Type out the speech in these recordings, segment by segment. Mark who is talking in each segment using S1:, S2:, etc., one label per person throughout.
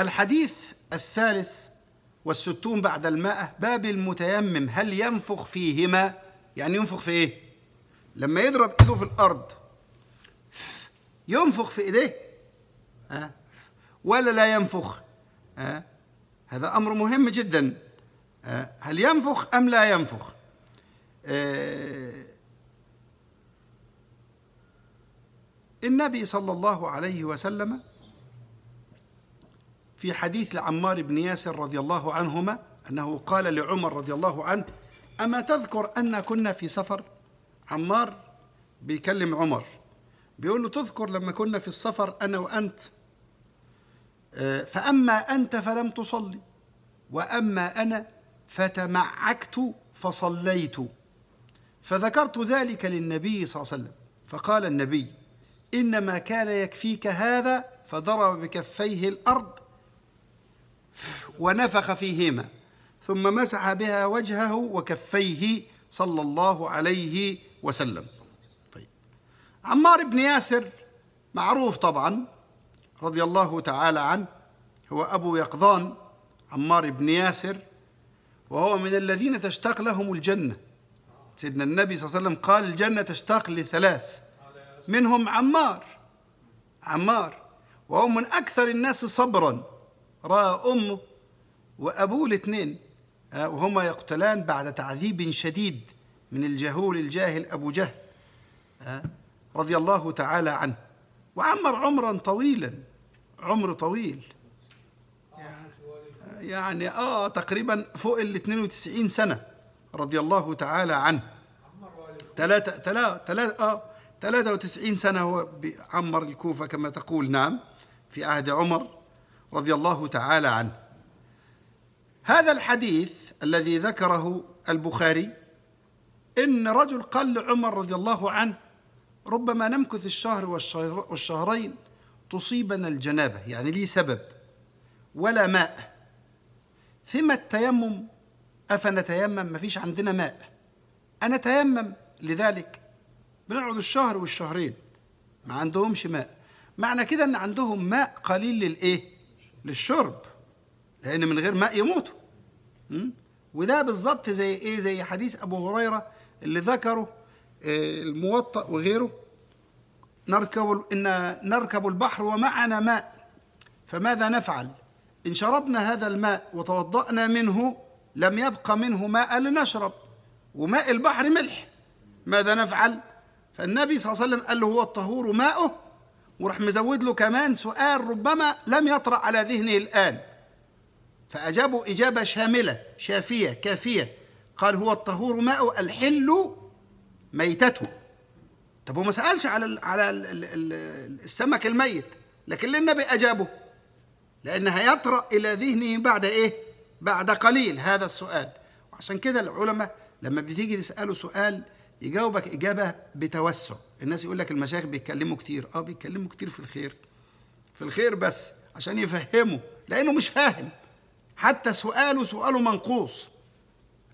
S1: الحديث الثالث والستون بعد المائة باب المتيمم هل ينفخ فيهما يعني ينفخ في إيه لما يضرب إيده في الأرض ينفخ في إيديه أه؟ ولا لا ينفخ أه؟ هذا أمر مهم جدا أه؟ هل ينفخ أم لا ينفخ أه النبي صلى الله عليه وسلم في حديث لعمار بن ياسر رضي الله عنهما أنه قال لعمر رضي الله عنه أما تذكر أن كنا في سفر عمار بيكلم عمر بيقول له تذكر لما كنا في السفر أنا وأنت آه، فأما أنت فلم تصلي وأما أنا فتمعكت فصليت فذكرت ذلك للنبي صلى الله عليه وسلم فقال النبي إنما كان يكفيك هذا فضرب بكفيه الأرض ونفخ فيهما ثم مسح بها وجهه وكفيه صلى الله عليه وسلم طيب عمار بن ياسر معروف طبعا رضي الله تعالى عنه هو أبو يقظان عمار بن ياسر وهو من الذين تشتاق لهم الجنة سيدنا النبي صلى الله عليه وسلم قال الجنة تشتاق لثلاث منهم عمار عمار وهو من أكثر الناس صبرا رأى أمه وأبوه الاثنين وهما يقتلان بعد تعذيب شديد من الجهول الجاهل أبو جهل رضي الله تعالى عنه وعمر عمرا طويلا عمر طويل يعني آه تقريبا فوق ال 92 سنة رضي الله تعالى عنه ثلاثة ثلاثة ثلاثة آه 93 سنة هو عمر الكوفة كما تقول نعم في عهد عمر رضي الله تعالى عنه هذا الحديث الذي ذكره البخاري إن رجل قال لعمر رضي الله عنه ربما نمكث الشهر والشهرين تصيبنا الجنابة يعني لي سبب ولا ماء ثم التيمم أفنتيمم ما فيش عندنا ماء أنا تيمم لذلك بنقعد الشهر والشهرين ما عندهمش ماء معنى كده ان عندهم ماء قليل للايه للشرب لأن من غير ماء يموتوا وده بالظبط زي إيه زي حديث أبو هريرة اللي ذكره آه، الموطأ وغيره نركب إن نركب البحر ومعنا ماء فماذا نفعل؟ إن شربنا هذا الماء وتوضأنا منه لم يبقى منه ماء لنشرب وماء البحر ملح ماذا نفعل؟ فالنبي صلى الله عليه وسلم قال له هو الطهور ماؤه وراح مزود له كمان سؤال ربما لم يطرأ على ذهنه الآن فأجابوا إجابة شاملة شافية كافية قال هو الطهور ماء الحل ميتته طب هو ما سألش على الـ على الـ السمك الميت لكن للنبي أجابه لأن هيطرأ إلى ذهنه بعد إيه؟ بعد قليل هذا السؤال وعشان كده العلماء لما بتيجي تسأله سؤال يجاوبك اجابه بتوسع الناس يقول لك المشايخ بيتكلموا كتير اه بيتكلموا كتير في الخير في الخير بس عشان يفهموا لانه مش فاهم حتى سؤاله سؤاله منقوص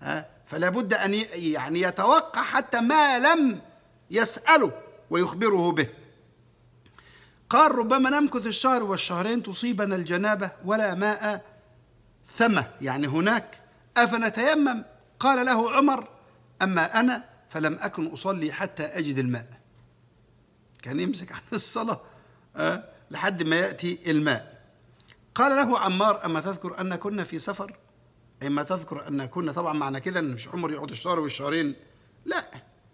S1: ها آه، فلا بد ان يعني يتوقع حتى ما لم يساله ويخبره به قال ربما نمكث الشهر والشهرين تصيبنا الجنابه ولا ماء ثمه يعني هناك افنتيمم قال له عمر اما انا فلم أكن أصلي حتى أجد الماء كان يمسك عن الصلاة أه؟ لحد ما يأتي الماء قال له عمار أما تذكر أن كنا في سفر أي ما تذكر أن كنا طبعا معنى كده أن مش عمر يقعد الشهر والشهرين لا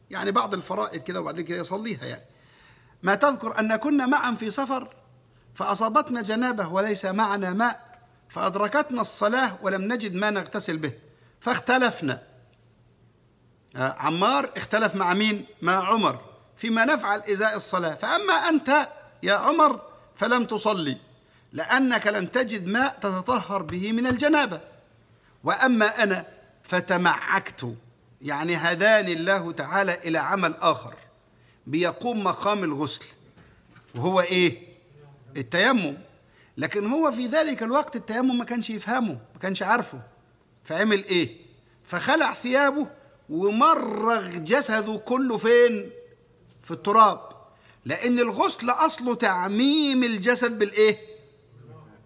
S1: يعني بعض الفرائض كده وبعدين كده يصليها يعني ما تذكر أن كنا معا في سفر فأصابتنا جنابة وليس معنا ماء فأدركتنا الصلاة ولم نجد ما نغتسل به فاختلفنا آه، عمار اختلف مع مين؟ مع عمر فيما نفعل إزاء الصلاة فأما أنت يا عمر فلم تصلي لأنك لم تجد ماء تتطهر به من الجنابة وأما أنا فتمعكت يعني هداني الله تعالى إلى عمل آخر بيقوم مقام الغسل وهو إيه؟ التيمم لكن هو في ذلك الوقت التيمم ما كانش يفهمه ما كانش عارفه فعمل إيه؟ فخلع ثيابه ومرغ جسده كله فين في التراب لان الغسل اصله تعميم الجسد بالايه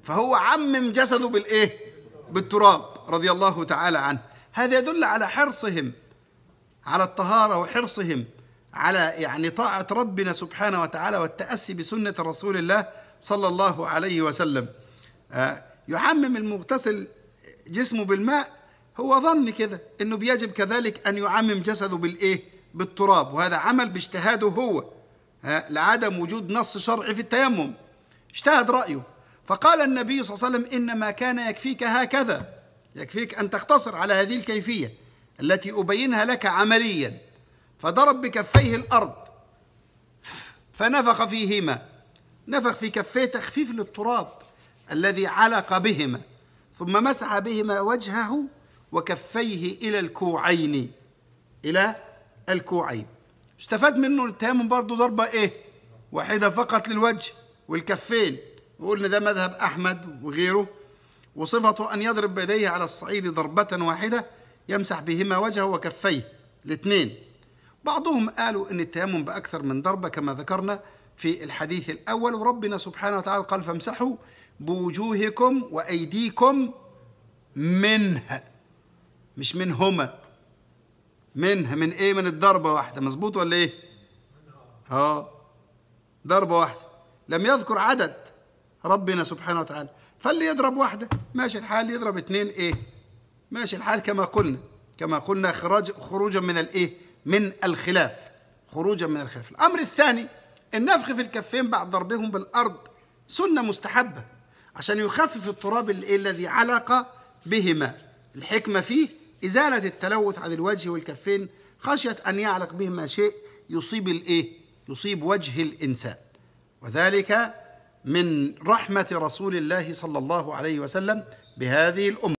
S1: فهو عمم جسده بالايه بالتراب رضي الله تعالى عنه هذا يدل على حرصهم على الطهاره وحرصهم على يعني طاعه ربنا سبحانه وتعالى والتاسي بسنه رسول الله صلى الله عليه وسلم آه، يعمم المغتسل جسمه بالماء هو ظن كده انه بيجب كذلك ان يعمم جسده بالايه بالتراب وهذا عمل باجتهاده هو لعدم وجود نص شرعي في التيمم اجتهد رايه فقال النبي صلى الله عليه وسلم انما كان يكفيك هكذا يكفيك ان تقتصر على هذه الكيفيه التي ابينها لك عمليا فضرب بكفيه الارض فنفخ فيهما نفخ في كفيه تخفيف للتراب الذي علق بهما ثم مسح بهما وجهه وكفيه إلى الكوعين إلى الكوعين استفاد منه التيمم برضه ضربة إيه واحدة فقط للوجه والكفين وقلنا ده مذهب أحمد وغيره وصفته أن يضرب بيديه على الصعيد ضربة واحدة يمسح بهما وجهه وكفيه الاثنين بعضهم قالوا أن التيمم بأكثر من ضربة كما ذكرنا في الحديث الأول وربنا سبحانه وتعالى قال فامسحوا بوجوهكم وأيديكم منها مش من هما منها من ايه من الضربة واحدة مظبوط ولا ايه اه ضربة واحدة لم يذكر عدد ربنا سبحانه وتعالى فاللي يضرب واحدة ماشي الحال يضرب اثنين ايه ماشي الحال كما قلنا كما قلنا خراج خروجا من الايه من الخلاف خروجا من الخلاف الامر الثاني النفخ في الكفين بعد ضربهم بالارض سنه مستحبه عشان يخفف التراب الايه الذي علق بهما الحكمه فيه إزالة التلوث عن الوجه والكفين خشية أن يعلق بهما شيء يصيب الإيه؟ يصيب وجه الإنسان وذلك من رحمة رسول الله صلى الله عليه وسلم بهذه الأمة